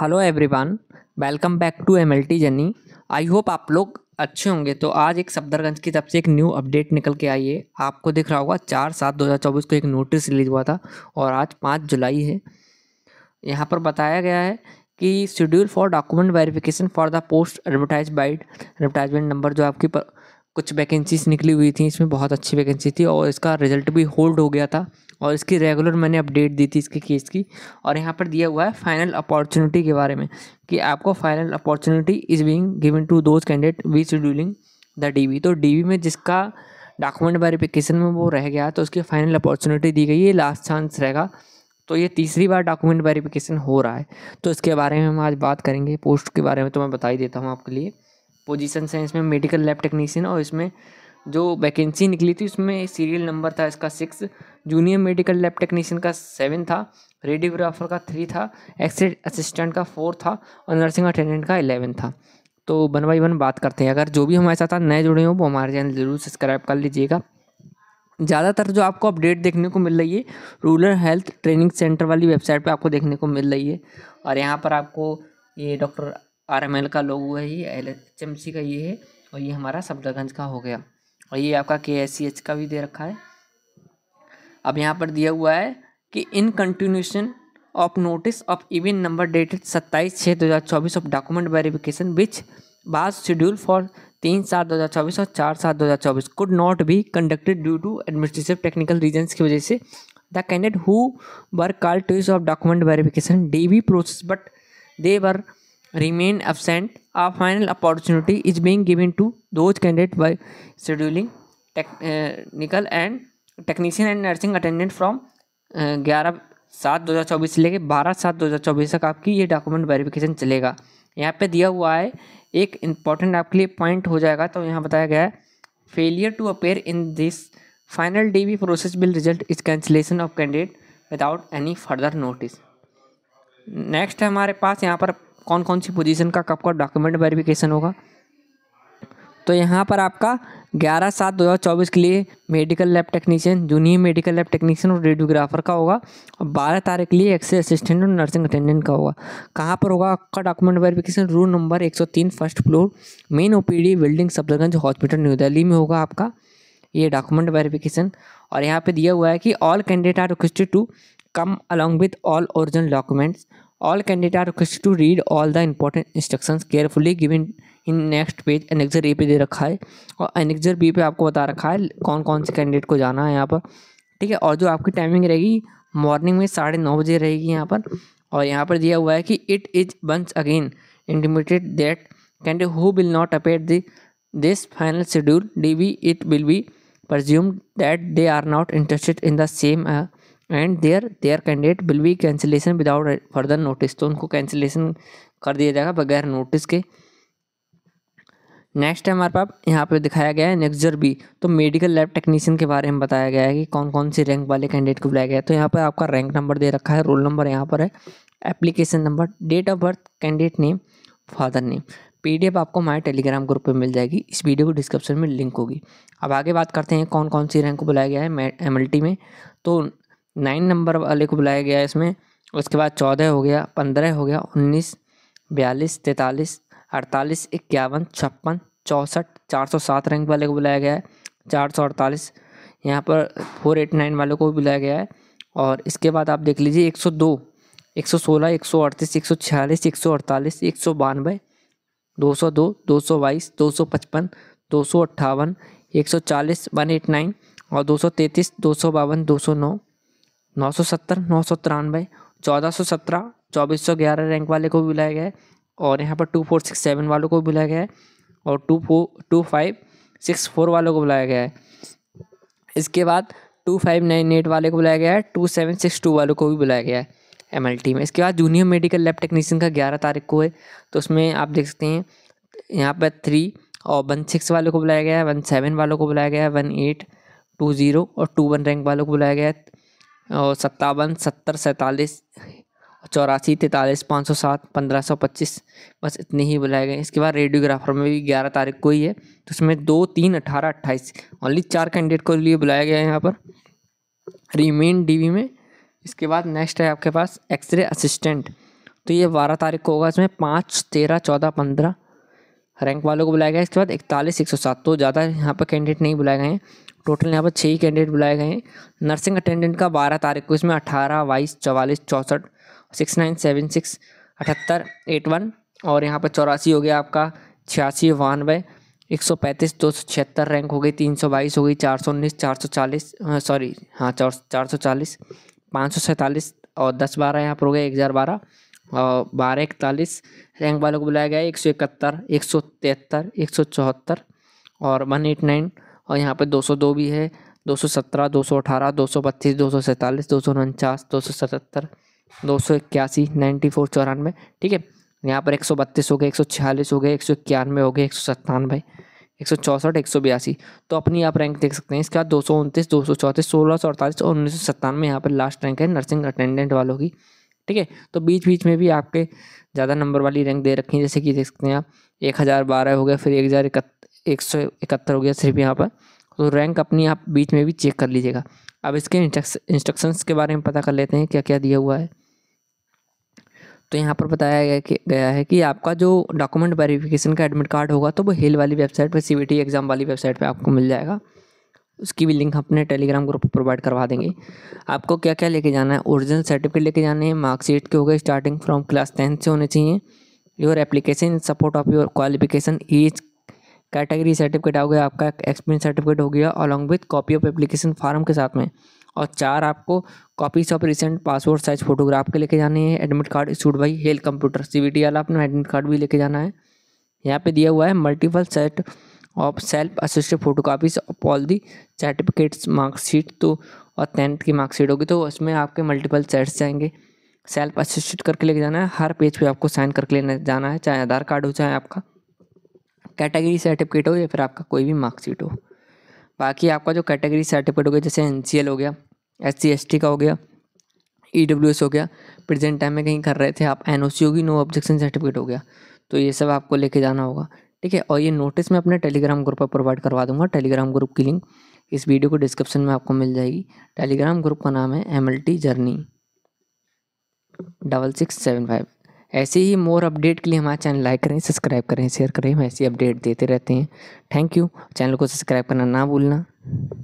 hello everyone welcome back to M L T journey I hope आप लोग अच्छे होंगे तो आज एक सफदरगंज की तरफ से एक न्यू अपडेट निकल के आई है आपको दिख रहा होगा चार सात दो हज़ार चौबीस को एक नोटिस रिलीज हुआ था और आज पाँच जुलाई है यहाँ पर बताया गया है कि schedule for document verification for the post advertise vide advertisement number जो आपकी पर, कुछ वैकेंसीज निकली हुई थी इसमें बहुत अच्छी वैकेंसी थी और इसका रिजल्ट भी होल्ड हो गया था और इसकी रेगुलर मैंने अपडेट दी थी इसके केस की और यहाँ पर दिया हुआ है फाइनल अपॉर्चुनिटी के बारे में कि आपको final opportunity is being given to those candidate we scheduling the D तो डी में जिसका डॉक्यूमेंट वेरिफिकेशन में वो रह गया तो उसकी फाइनल अपॉर्चुनिटी दी गई है लास्ट चांस रहेगा तो ये तीसरी बार डॉक्यूमेंट वेरीफिकेशन हो रहा है तो इसके बारे में हम आज बात करेंगे पोस्ट के बारे में तो मैं बता ही देता हूँ आपके लिए पोजिशन है इसमें मेडिकल लैब टेक्नीशियन और इसमें जो वैकेंसी निकली थी उसमें सीरियल नंबर था इसका six junior medical lab technician का सेवन था रेडियोग्राफर का थ्री था एक्सरे असिस्टेंट का फोर था और नर्सिंग अटेंडेंट का एलेवन था तो वन बाई वन बात करते हैं अगर जो भी हमारे साथ नए जुड़े हों वो हमारे चैनल ज़रूर सब्सक्राइब कर लीजिएगा ज़्यादातर जो आपको अपडेट देखने को मिल रही है रूरल हेल्थ ट्रेनिंग सेंटर वाली वेबसाइट पे आपको देखने को मिल रही है और यहाँ पर आपको ये डॉक्टर आर एम एल का लोगो है ये एल एच एम सी का ये है और ये हमारा सफदरगंज का हो गया और ये आपका के का भी दे रखा है अब यहाँ पर दिया हुआ है कि in continuation of notice of event number dated सत्ताईस छः दो हज़ार चौबीस ऑफ डॉक्यूमेंट वेरिफिकेशन विच बाद शेड्यूल फॉर तीन सात दो हज़ार चौबीस और चार सात दो हज़ार चौबीस could not be conducted due to administrative technical reason की वजह से the candidate who were call to of document verification D V process but they were remain absent a final opportunity is being given to those candidate by scheduling technical and technician and nursing attendant from ग्यारह सात दो हज़ार चौबीस से लेकर बारह सात दो हज़ार चौबीस तक आपकी ये डॉक्यूमेंट वेरिफिकेशन चलेगा यहाँ पे दिया हुआ है एक इम्पॉर्टेंट आपके लिए पॉइंट हो जाएगा तो यहाँ बताया गया है failure to appear in this final D V process will result is cancellation of candidate without any further notice next है हमारे पास यहाँ पर कौन कौन सी पोजीशन का कब का डॉक्यूमेंट वेरिफिकेशन होगा तो यहाँ पर आपका 11 सात 2024 के लिए medical lab technician junior medical lab technician और रेडियोग्राफर का होगा और 12 तारीख के लिए एक्सरे असिस्टेंट और नर्सिंग अटेंडेंट का होगा कहाँ पर होगा आपका document verification room number 103 first floor main OPD building Safdarjung hospital New Delhi में होगा आपका ये डॉक्यूमेंट वेरिफिकेशन और यहाँ पर दिया हुआ है कि all candidate are requested to come along with all original documents All candidates are requested to read all the important instructions carefully given in next page annexure A पे दे रखा है और एनेक्जर बी पे आपको बता रखा है कौन कौन से कैंडिडेट को जाना है यहाँ पर ठीक है और जो आपकी टाइमिंग रहेगी मॉर्निंग में साढ़े नौ बजे रहेगी यहाँ पर और यहाँ पर दिया हुआ है कि it is once again intimated that candidate who will not appear this final schedule D B it will be presume that they are not interested in the same and there there candidate will be cancellation without further notice तो उनको cancellation कर दिया जाएगा बगैर notice के next है हमारे पास यहाँ पे दिखाया गया है नेक्जर बी तो मेडिकल लैब टेक्नीशियन के बारे में बताया गया है कि कौन कौन से रैंक वाले कैंडिडेट को बुलाया गया है तो यहाँ पर आपका रैंक नंबर दे रखा है रोल नंबर यहाँ पर है application number date of birth candidate name father name PDF आपको हमारे टेलीग्राम ग्रुप पे मिल जाएगी इस वीडियो को डिस्क्रिप्शन में लिंक होगी अब आगे बात करते हैं कौन कौन सी रैंक को बुलाया गया है एम में तो नाइन नंबर वाले को बुलाया गया इसमें उसके बाद चौदह हो गया पंद्रह हो गया उन्नीस बयालीस तैंतालीस अड़तालीस इक्यावन छप्पन चौंसठ चार सौ सात रैंक वाले को बुलाया गया है चार सौ अड़तालीस यहाँ पर फोर एट नाइन वालों को भी बुलाया गया है और इसके बाद आप देख लीजिए एक सौ दो एक सौ सोलह एक सौ अड़तीस एक सौ छियालीस एक सौ अड़तालीस एक सौ बानवे दो सौ दो दो सौ बाईस दो सौ पचपन दो सौ अट्ठावन एक सौ चालीस वन एट नाइन और दो सौ तैंतीस दो सौ बावन दो सौ नौ नौ सौ सत्तर नौ सौ तिरानवे चौदह सौ सत्रह चौबीस सौ ग्यारह रैंक वाले को भी बुलाया गया है और यहाँ पर टू फोर सिक्स सेवन वालों को भी बुलाया गया है और two four two five six four वालों को बुलाया गया है इसके बाद टू फाइव नाइन एट वाले को बुलाया गया है टू सेवन सिक्स टू वालों को भी बुलाया गया है एम में इसके बाद जूनियर मेडिकल लैब टेक्नीशियन का ग्यारह तारीख को है तो उसमें आप देख सकते हैं यहाँ पर थ्री और वन सिक्स वालों को बुलाया गया है वन सेवन वालों को बुलाया गया है वन एट टू ज़ीरो और टू वन रैंक वालों को बुलाया गया है और सत्तावन सत्तर सैंतालीस चौरासी तैंतालीस पाँच सौ सात पंद्रह सौ पच्चीस बस इतने ही बुलाए गए इसके बाद रेडियोग्राफर में भी ग्यारह तारीख को ही है तो उसमें दो तीन अठारह अट्ठाईस ओनली चार कैंडिडेट को लिए बुलाया गया है यहाँ पर रिमेन डीवी में इसके बाद नेक्स्ट है आपके पास एक्सरे असिस्टेंट तो ये बारह तारीख को होगा इसमें पाँच तेरह चौदह पंद्रह रैंक वालों को बुलाया गया इसके बाद इकतालीस एक सौ सात तो ज़्यादा यहाँ पर कैंडिडेट नहीं बुलाए गए हैं टोटल यहाँ पर छः ही कैंडिडेट बुलाए गए हैं नर्सिंग अटेंडेंट का बारह तारीख को इसमें अठारह बाईस चवालीस चौंसठ सिक्स नाइन सेवन सिक्स अठहत्तर एट वन और यहाँ पर चौरासी हो गया आपका छियासी बानवे एक सौ पैंतीस दो सौ छिहत्तर रैंक हो गई तीन सौ बाईस हो गई चार सौ उन्नीस चार सौ चालीस सॉरी हाँ चार चार सौ चालीस पाँच सौ सैंतालीस और दस बारह यहाँ पर हो गए एक हज़ार बारह और बारह इकतालीस रैंक वालों को बुलाया गया है एक सौ इकहत्तर एक सौ तिहत्तर एक सौ चौहत्तर और वन एट नाइन और यहाँ पर दो सौ दो भी है दो सौ सत्रह दो सौ अठारह दो सौ बत्तीस दो सौ सैंतालीस दो सौ उनचास दो सौ सतहत्तर दो सौ इक्यासी नाइन्टी फोर चौरानवे ठीक है यहाँ पर एक सौ बत्तीस हो गए एक सौ छियालीस हो गए एक सौ इक्यानवे हो गए एक सौ सत्तानवे एक सौ चौंसठ एक सौ बयासी तो अपनी आप रैंक देख सकते हैं इसके बाद दो सौ उनतीस दो सौ चौंतीस सोलह सौ अड़तालीस और उन्नीस सौ सत्तानवे यहाँ पर लास्ट रैंक है नर्सिंग अटेंडेंट वालों की ठीक है तो बीच बीच में भी आपके ज़्यादा नंबर वाली रैंक दे रखी है जैसे कि देख सकते हैं आप एक हज़ार बारह हो गया फिर एक हज़ार एक सौ इकहत्तर हो गया सिर्फ यहाँ पर तो रैंक अपनी आप बीच में भी चेक कर लीजिएगा अब इसके इंस्ट्रक्शंस के बारे में पता कर लेते हैं क्या क्या दिया हुआ है तो यहाँ पर बताया गया कि गया है कि आपका जो डॉक्यूमेंट वेरिफिकेशन का एडमिट कार्ड होगा तो वो हेल वाली वेबसाइट पर सी एग्ज़ाम वाली वेबसाइट पर आपको मिल जाएगा उसकी भी लिंक अपने टेलीग्राम ग्रुप पर प्रोवाइड करवा देंगे आपको क्या क्या लेके जाना है ओरिजिनल सर्टिफिकेट लेके जाने हैं मार्कशीट के हो गए स्टार्टिंग फ्रॉम क्लास टेंथ से होने चाहिए your application support of your qualification age category certificate हो गया आपका एक्सपीरियंस सर्टिफिकेट हो गया along with copy of application form के साथ में और चार आपको copies of recent passport size photograph के लेके जाने हैं admit card issued by health computer C वाला अपना एडमिट कार्ड भी लेके जाना है यहाँ पे दिया हुआ है multiple set of self assisted photocopies of all the certificates marksheet तो और टेंथ की मार्कशीट होगी तो उसमें आपके मल्टीपल सेट्स जाएंगे सेल्फ असिस्टेड करके लेके जाना है हर पेज पे आपको साइन करके लेने जाना है चाहे आधार कार्ड हो चाहे आपका कैटेगरी सर्टिफिकेट हो या फिर आपका कोई भी मार्कशीट हो बाकी आपका जो कैटेगरी सर्टिफिकेट हो गया जैसे एन हो गया एस सी का हो गया ई e हो गया प्रेजेंट टाइम में कहीं कर रहे थे आप एन होगी नो ऑब्जेक्शन सर्टिफिकेट हो गया तो ये सब आपको लेके जाना होगा ठीक है और ये नोटिस मैं अपने टेलीग्राम ग्रुप पर प्रोवाइड करवा दूंगा टेलीग्राम ग्रुप की लिंक इस वीडियो को डिस्क्रिप्शन में आपको मिल जाएगी टेलीग्राम ग्रुप का नाम है M journey double six seven five ऐसे ही मोर अपडेट के लिए हमारे चैनल लाइक करें सब्सक्राइब करें शेयर करें हम ऐसी अपडेट देते रहते हैं थैंक यू चैनल को सब्सक्राइब करना ना भूलना